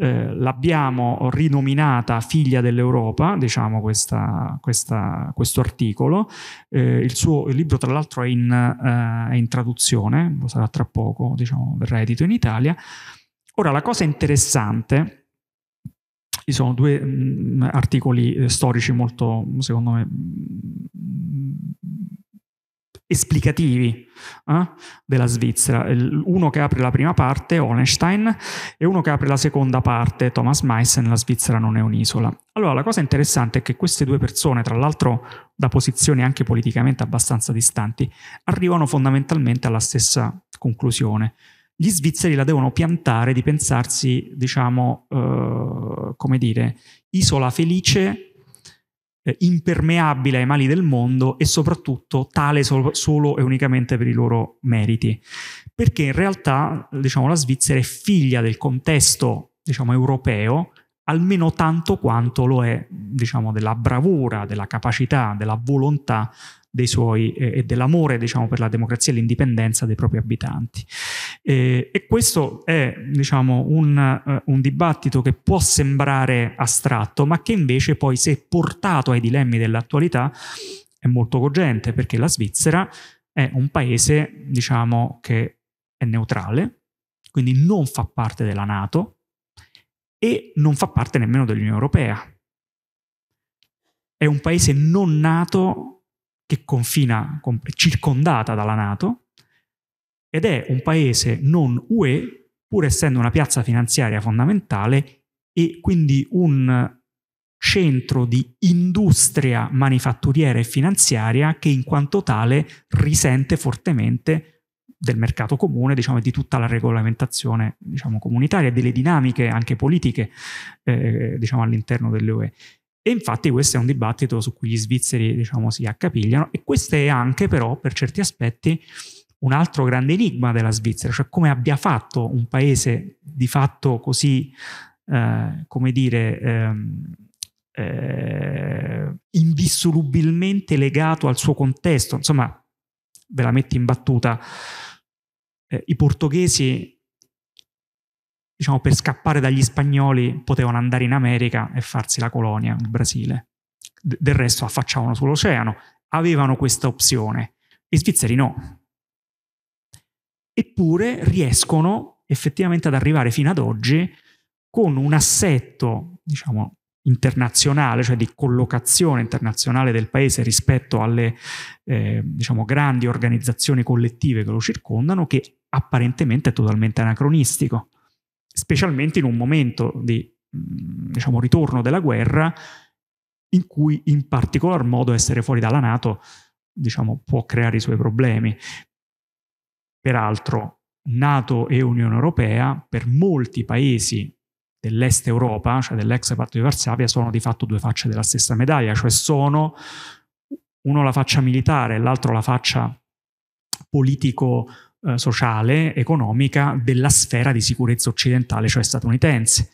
Eh, l'abbiamo rinominata figlia dell'Europa, diciamo questa, questa, questo articolo. Eh, il suo il libro, tra l'altro, è in, eh, è in, traduzione, lo sarà tra poco, diciamo, verrà edito in Italia. Ora, la cosa interessante. Ci sono due mh, mm, articoli eh, storici molto, secondo me, mh, esplicativi eh, della Svizzera. Uno che apre la prima parte, Hohenstein, e uno che apre la seconda parte, Thomas Meissen, la Svizzera non è un'isola. Allora, la cosa interessante è che queste due persone, tra l'altro da posizioni anche politicamente abbastanza distanti, arrivano fondamentalmente alla stessa conclusione. Gli svizzeri la devono piantare di pensarsi, diciamo, eh, come dire, isola felice eh, impermeabile ai mali del mondo e soprattutto tale so- solo e unicamente per i loro meriti. Perché in realtà diciamo, la Svizzera è figlia del contesto diciamo, europeo almeno tanto quanto lo è diciamo, della bravura, della capacità, della volontà dei suoi eh, e dell'amore diciamo, per la democrazia e l'indipendenza dei propri abitanti. Eh, e questo è diciamo, un, uh, un, dibattito che può sembrare astratto, ma che invece poi se portato ai dilemmi dell'attualità è molto cogente, perché la Svizzera è un paese diciamo, che è neutrale, quindi non fa parte della Nato e non fa parte nemmeno dell'Unione Europea. È un paese non nato che confina, circondata dalla Nato, ed è un paese non UE, pur essendo una piazza finanziaria fondamentale e quindi un centro di industria manifatturiera e finanziaria che in quanto tale risente fortemente del mercato comune, diciamo, di tutta la regolamentazione diciamo, comunitaria e delle dinamiche anche politiche eh, diciamo, all'interno dell'UE. E infatti questo è un dibattito su cui gli svizzeri diciamo, si accapigliano e questo è anche però per certi aspetti un altro grande enigma della Svizzera, cioè come abbia fatto un paese di fatto così, eh, come dire, ehm, eh, indissolubilmente legato al suo contesto. Insomma, ve la metto in battuta, eh, i portoghesi diciamo, per scappare dagli spagnoli potevano andare in America e farsi la colonia, il Brasile. D- del resto affacciavano sull'oceano, avevano questa opzione. Gli svizzeri no. Eppure riescono effettivamente ad arrivare fino ad oggi con un assetto, diciamo, internazionale, cioè di collocazione internazionale del paese rispetto alle eh, diciamo, grandi organizzazioni collettive che lo circondano, che apparentemente è totalmente anacronistico specialmente in un momento di mm, diciamo, ritorno della guerra in cui in particolar modo essere fuori dalla Nato diciamo, può creare i suoi problemi. Peraltro Nato e Unione Europea per molti paesi dell'est Europa, cioè dell'ex patto di Varsavia, sono di fatto due facce della stessa medaglia, cioè sono uno la faccia militare e l'altro la faccia politico eh, sociale, economica della sfera di sicurezza occidentale, cioè statunitense.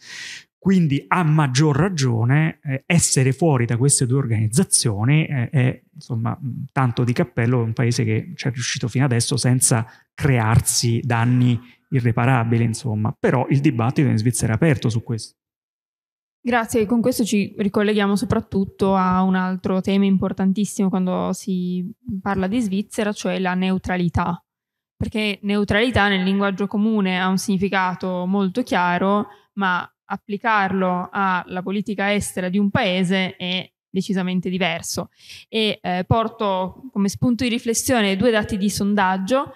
Quindi a maggior ragione eh, essere fuori da queste due organizzazioni eh, è insomma tanto di cappello un paese che ci è riuscito fino adesso senza crearsi danni irreparabili, insomma. Però il dibattito in Svizzera è aperto su questo. Grazie, con questo ci ricolleghiamo soprattutto a un altro tema importantissimo quando si parla di Svizzera, cioè la neutralità perché neutralità nel linguaggio comune ha un significato molto chiaro, ma applicarlo alla politica estera di un paese è decisamente diverso. E eh, porto come spunto di riflessione due dati di sondaggio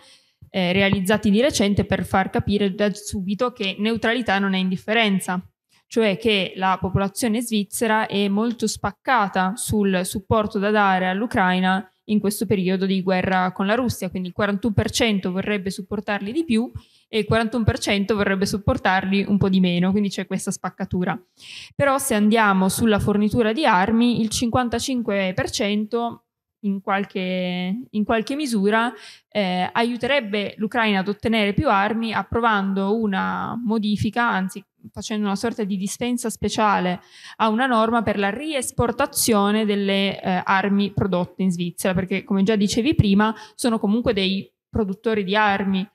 eh, realizzati di recente per far capire da subito che neutralità non è indifferenza, cioè che la popolazione svizzera è molto spaccata sul supporto da dare all'Ucraina in questo periodo di guerra con la Russia, quindi il 41% vorrebbe supportarli di più e il 41% vorrebbe supportarli un po' di meno, quindi c'è questa spaccatura. Però se andiamo sulla fornitura di armi, il 55% in qualche, in qualche misura eh, aiuterebbe l'Ucraina ad ottenere più armi approvando una modifica, anzi facendo una sorta di dispensa speciale a una norma per la riesportazione delle eh, armi prodotte in Svizzera, perché come già dicevi prima sono comunque dei produttori di armi.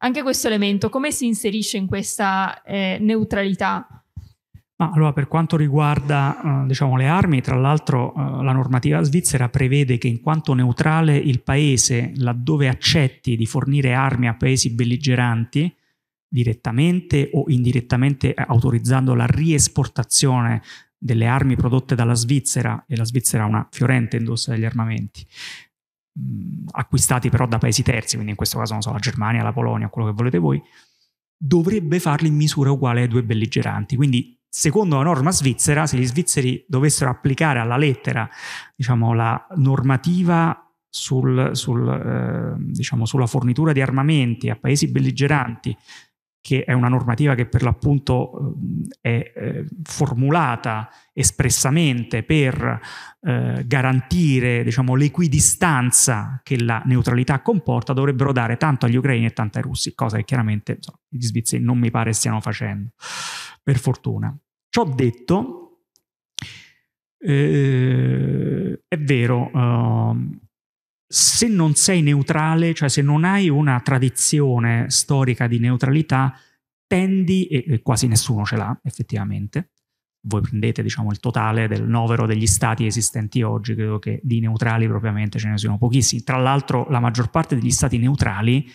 Anche questo elemento come si inserisce in questa eh, neutralità? allora, per quanto riguarda eh, diciamo, le armi, tra l'altro eh, la normativa svizzera prevede che in quanto neutrale il paese, laddove accetti di fornire armi a paesi belligeranti, direttamente o indirettamente eh, autorizzando la riesportazione delle armi prodotte dalla Svizzera, e la Svizzera è una fiorente indossa degli armamenti, mm, acquistati però da paesi terzi, quindi in questo caso non so, la Germania, la Polonia, quello che volete voi, dovrebbe farli in misura uguale ai due belligeranti. Quindi, secondo la norma svizzera, se gli svizzeri dovessero applicare alla lettera diciamo, la normativa sul, sul, eh, diciamo, sulla fornitura di armamenti a paesi belligeranti che è una normativa che per l'appunto eh, è eh, formulata espressamente per eh, garantire diciamo, l'equidistanza che la neutralità comporta, dovrebbero dare tanto agli ucraini e tanto ai russi, cosa che chiaramente insomma, gli svizzeri non mi pare stiano facendo, per fortuna. Ciò detto, eh, è vero, uh, se non sei neutrale, cioè se non hai una tradizione storica di neutralità, tendi, e quasi nessuno ce l'ha effettivamente, voi prendete diciamo, il totale del novero degli stati esistenti oggi, credo che di neutrali propriamente ce ne siano pochissimi. Tra l'altro la maggior parte degli stati neutrali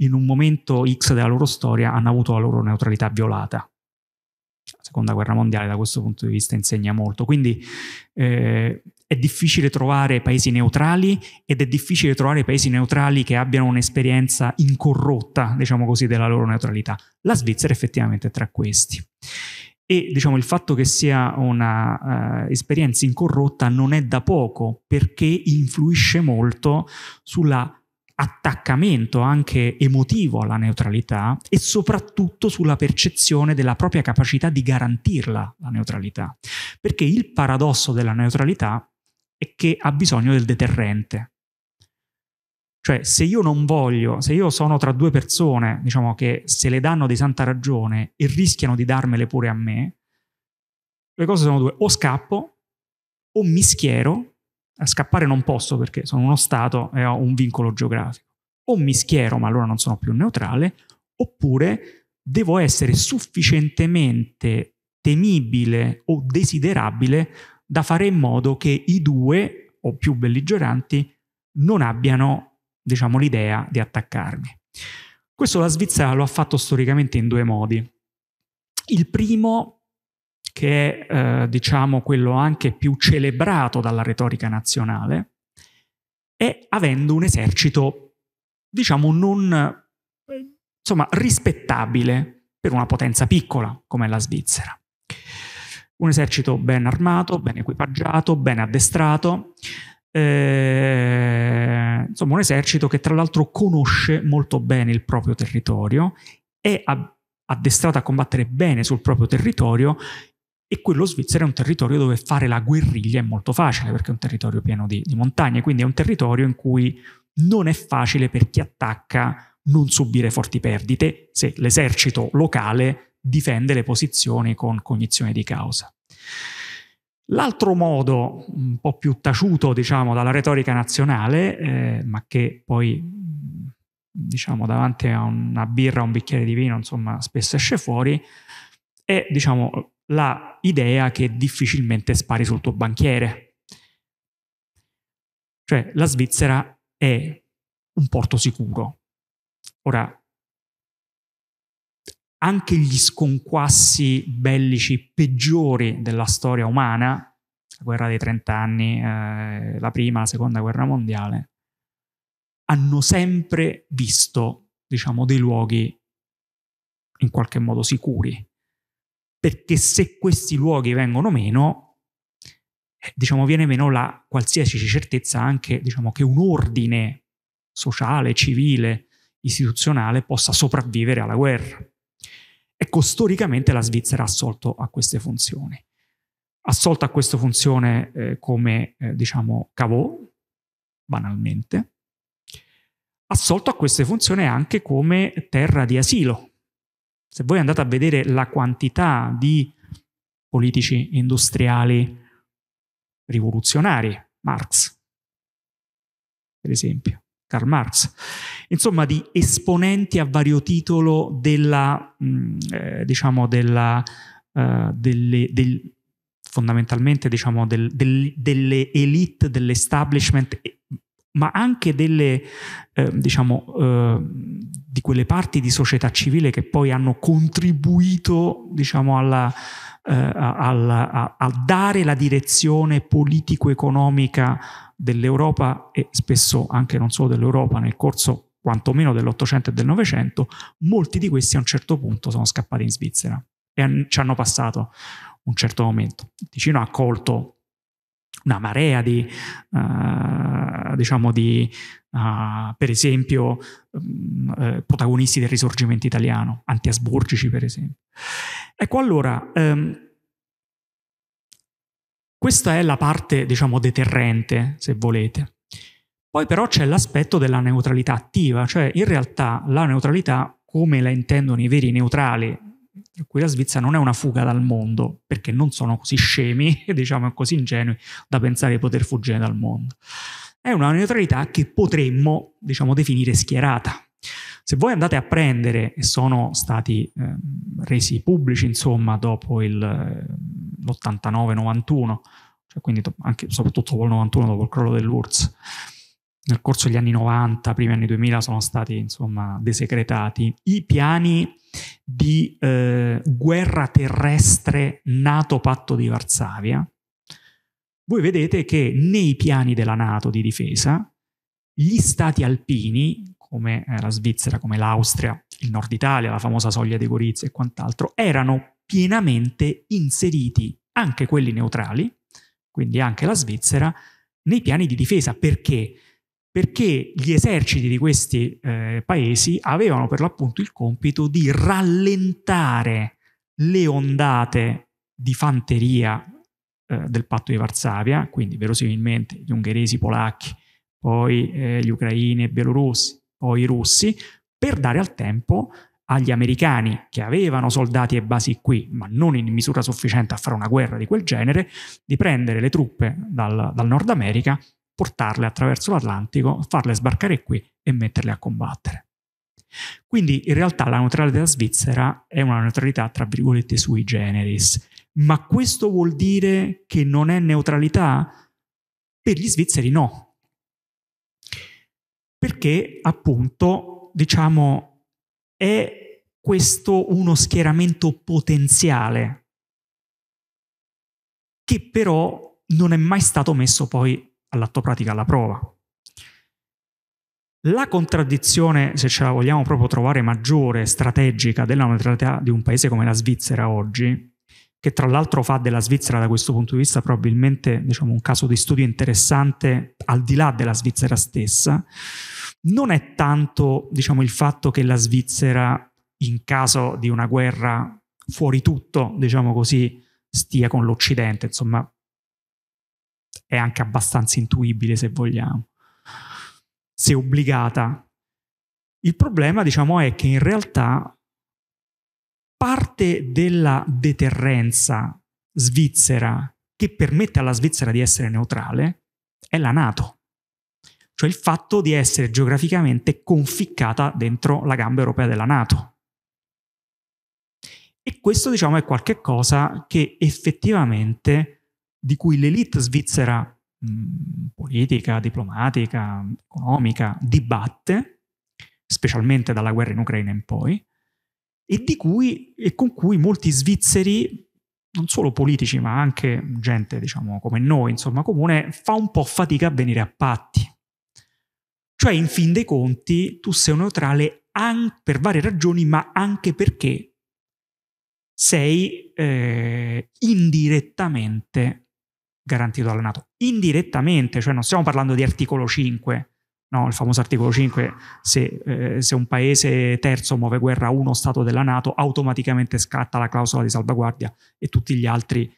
in un momento X della loro storia hanno avuto la loro neutralità violata. La seconda guerra mondiale da questo punto di vista insegna molto. Quindi eh, è difficile trovare paesi neutrali ed è difficile trovare paesi neutrali che abbiano un'esperienza incorrotta, diciamo così, della loro neutralità. La Svizzera effettivamente è tra questi. E diciamo, il fatto che sia un'esperienza eh, uh, incorrotta non è da poco perché influisce molto sull'attaccamento anche emotivo alla neutralità e soprattutto sulla percezione della propria capacità di garantirla la neutralità. Perché il paradosso della neutralità e che ha bisogno del deterrente. Cioè, se io non voglio, se io sono tra due persone, diciamo che se le danno di santa ragione e rischiano di darmele pure a me, le cose sono due, o scappo o mi schiero, a scappare non posso perché sono uno Stato e ho un vincolo geografico, o mi schiero ma allora non sono più neutrale, oppure devo essere sufficientemente temibile o desiderabile da fare in modo che i due o più belligeranti non abbiano, diciamo, l'idea di attaccarmi. Questo la Svizzera lo ha fatto storicamente in due modi. Il primo, che è eh, diciamo quello anche più celebrato dalla retorica nazionale, è avendo un esercito, diciamo, non insomma, rispettabile per una potenza piccola come la Svizzera un esercito ben armato, ben equipaggiato, ben addestrato, eh, insomma un esercito che tra l'altro conosce molto bene il proprio territorio, è addestrato a combattere bene sul proprio territorio e quello svizzero è un territorio dove fare la guerriglia è molto facile perché è un territorio pieno di, di montagne, quindi è un territorio in cui non è facile per chi attacca non subire forti perdite se l'esercito locale difende le posizioni con cognizione di causa. L'altro modo, un po' più taciuto, diciamo, dalla retorica nazionale, eh, ma che poi diciamo, davanti a una birra, a un bicchiere di vino, insomma, spesso esce fuori, è, diciamo, la che difficilmente spari sul tuo banchiere. Cioè, la Svizzera è un porto sicuro. Ora, anche gli sconquassi bellici peggiori della storia umana, la guerra dei trent'anni, eh, la prima, la seconda guerra mondiale, hanno sempre visto, diciamo, dei luoghi in qualche modo sicuri. Perché se questi luoghi vengono meno, eh, diciamo, viene meno la qualsiasi certezza anche, diciamo, che un ordine sociale, civile, istituzionale possa sopravvivere alla guerra. Ecco, storicamente la Svizzera ha assolto a queste funzioni. Ha assolto a questa funzione eh, come, eh, diciamo, cavò, banalmente, assolto a queste funzioni anche come terra di asilo. Se voi andate a vedere la quantità di politici industriali rivoluzionari, Marx, per esempio, Karl Marx, insomma di esponenti a vario titolo della, mh, mm, eh, diciamo della, uh, delle, del, fondamentalmente diciamo del, del, delle elite, dell'establishment ma anche delle, eh, diciamo, eh, di quelle parti di società civile che poi hanno contribuito diciamo, alla, eh, alla, a, a, dare la direzione politico-economica dell'Europa e spesso anche non solo dell'Europa nel corso quantomeno dell'Ottocento e del Novecento, molti di questi a un certo punto sono scappati in Svizzera e ci hanno passato un certo momento. Il Ticino ha accolto una marea di, uh, diciamo di uh, per esempio, um, eh, protagonisti del risorgimento italiano, anti-asburgici, per esempio. Ecco allora, um, questa è la parte, diciamo, deterrente, se volete. Poi però c'è l'aspetto della neutralità attiva, cioè in realtà la neutralità, come la intendono i veri neutrali, tra cui la Svizzera non è una fuga dal mondo, perché non sono così scemi diciamo, e diciamo così ingenui da pensare di poter fuggire dal mondo. È una neutralità che potremmo, diciamo, definire schierata. Se voi andate a prendere, e sono stati eh, resi pubblici, insomma, dopo il, ehm, l'89-91, cioè quindi anche, soprattutto dopo il 91, dopo il crollo dell'URSS, nel corso degli anni 90, primi anni 2000, sono stati insomma desecretati i piani di eh, guerra terrestre NATO-Patto di Varsavia. Voi vedete che nei piani della NATO di difesa gli stati alpini, come eh, la Svizzera, come l'Austria, il Nord Italia, la famosa soglia di Gorizia e quant'altro, erano pienamente inseriti anche quelli neutrali, quindi anche la Svizzera, nei piani di difesa. Perché? perché gli eserciti di questi eh, paesi avevano per l'appunto il compito di rallentare le ondate di fanteria eh, del patto di Varsavia, quindi verosimilmente gli ungheresi, i polacchi, poi eh, gli ucraini e bielorussi, poi i russi, per dare al tempo agli americani che avevano soldati e basi qui, ma non in misura sufficiente a fare una guerra di quel genere, di prendere le truppe dal, dal Nord America portarle attraverso l'Atlantico, farle sbarcare qui e metterle a combattere. Quindi in realtà la neutralità della Svizzera è una neutralità tra virgolette sui generis, ma questo vuol dire che non è neutralità? Per gli svizzeri no, perché appunto diciamo è questo uno schieramento potenziale che però non è mai stato messo poi all'atto pratica, alla prova. La contraddizione, se ce la vogliamo proprio trovare maggiore, strategica della neutralità di un paese come la Svizzera oggi, che tra l'altro fa della Svizzera da questo punto di vista probabilmente diciamo, un caso di studio interessante al di là della Svizzera stessa, non è tanto diciamo, il fatto che la Svizzera in caso di una guerra fuori tutto, diciamo così, stia con l'Occidente, insomma è anche abbastanza intuibile se vogliamo, se obbligata. Il problema, diciamo, è che in realtà parte della deterrenza svizzera che permette alla Svizzera di essere neutrale è la Nato, cioè il fatto di essere geograficamente conficcata dentro la gamba europea della Nato. E questo, diciamo, è qualcosa che effettivamente di cui l'elite svizzera mh, mm, politica, diplomatica, economica dibatte, specialmente dalla guerra in Ucraina in poi, e, cui, e con cui molti svizzeri non solo politici, ma anche gente, diciamo, come noi, insomma, comune, fa un po' fatica a venire a patti. Cioè, in fin dei conti, tu sei neutrale an- per varie ragioni, ma anche perché sei eh, indirettamente garantito dalla Nato. Indirettamente, cioè non stiamo parlando di articolo 5, no? il famoso articolo 5, se, eh, se, un paese terzo muove guerra a uno Stato della Nato, automaticamente scatta la clausola di salvaguardia e tutti gli altri,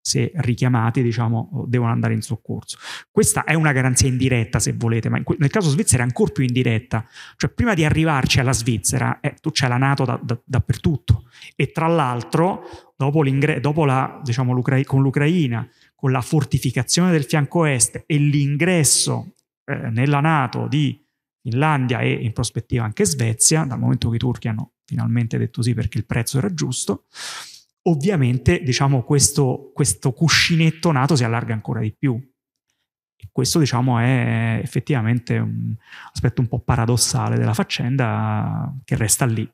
se richiamati, diciamo, devono andare in soccorso. Questa è una garanzia indiretta, se volete, ma que- nel caso Svizzera è ancora più indiretta. Cioè, prima di arrivarci alla Svizzera, eh, tu c'è la Nato da, da, dappertutto. E tra l'altro, dopo, dopo la, diciamo, l'Ucra- con l'Ucraina, con la fortificazione del fianco est e l'ingresso eh, nella Nato di Finlandia e in prospettiva anche Svezia, dal momento che i turchi hanno finalmente detto sì perché il prezzo era giusto, ovviamente diciamo, questo, questo cuscinetto nato si allarga ancora di più. E questo diciamo, è effettivamente un aspetto un po' paradossale della faccenda che resta lì.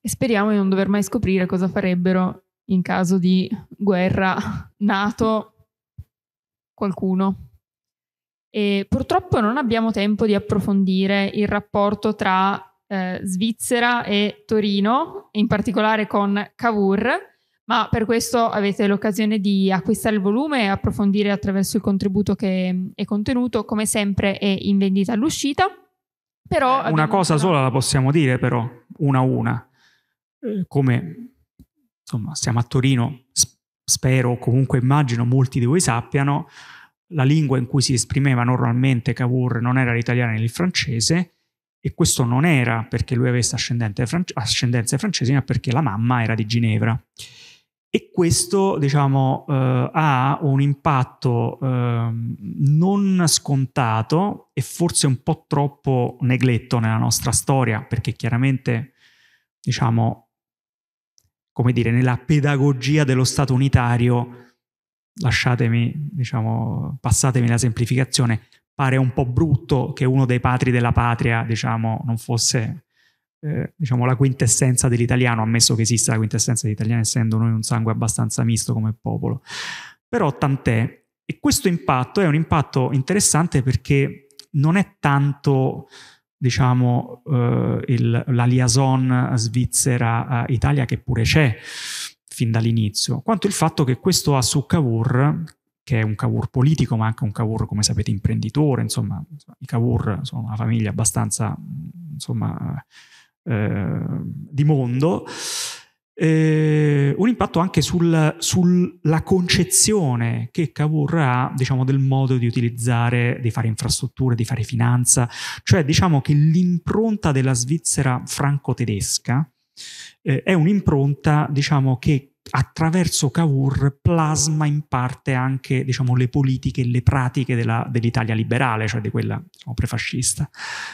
E speriamo di non dover mai scoprire cosa farebbero in caso di guerra NATO qualcuno. E purtroppo non abbiamo tempo di approfondire il rapporto tra eh, Svizzera e Torino, in particolare con Cavour, ma per questo avete l'occasione di acquistare il volume e approfondire attraverso il contributo che mm, è contenuto, come sempre è in vendita all'uscita. Però eh, una cosa una... sola la possiamo dire però, una a una, eh, come insomma, siamo a Torino, spero comunque immagino molti di voi sappiano, la lingua in cui si esprimeva normalmente Cavour non era l'italiano né il francese e questo non era perché lui avesse ascendenze francesi, ma perché la mamma era di Ginevra. E questo diciamo, eh, ha un impatto eh, non scontato e forse un po' troppo negletto nella nostra storia, perché chiaramente diciamo, come dire, nella pedagogia dello Stato unitario, lasciatemi, diciamo, passatemi la semplificazione, pare un po' brutto che uno dei patri della patria, diciamo, non fosse eh, diciamo, la quintessenza dell'italiano, ammesso che esista la quintessenza dell'italiano, essendo noi un sangue abbastanza misto come popolo. Però tant'è, e questo impatto è un impatto interessante perché non è tanto diciamo, eh, il, la liaison Svizzera-Italia che pure c'è fin dall'inizio, quanto il fatto che questo Assu Cavour, che è un Cavour politico ma anche un Cavour, come sapete, imprenditore, insomma, i Cavour sono una famiglia abbastanza, insomma, eh, di mondo, eh, un impatto anche sulla sul, concezione che Cavour ha diciamo, del modo di utilizzare, di fare infrastrutture, di fare finanza, cioè diciamo che l'impronta della Svizzera franco-tedesca eh, è un'impronta diciamo, che attraverso Cavour plasma in parte anche diciamo, le politiche e le pratiche della, dell'Italia liberale, cioè di quella diciamo, prefascista.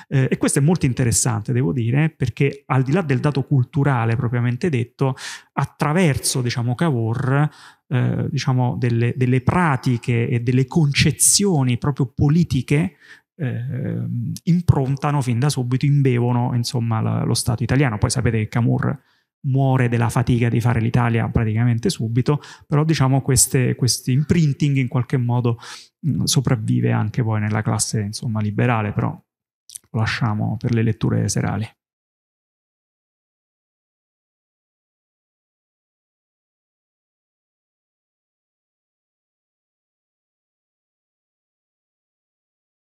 Eh, e questo è molto interessante, devo dire, perché al di là del dato culturale propriamente detto, attraverso diciamo, Cavour eh, diciamo, delle, delle pratiche e delle concezioni proprio politiche eh, improntano fin da subito, imbevono insomma, la, lo Stato italiano. Poi sapete che Camur muore della fatica di fare l'Italia praticamente subito, però diciamo queste, questi imprinting in qualche modo mm, sopravvive anche poi nella classe insomma, liberale, però lo lasciamo per le letture serali.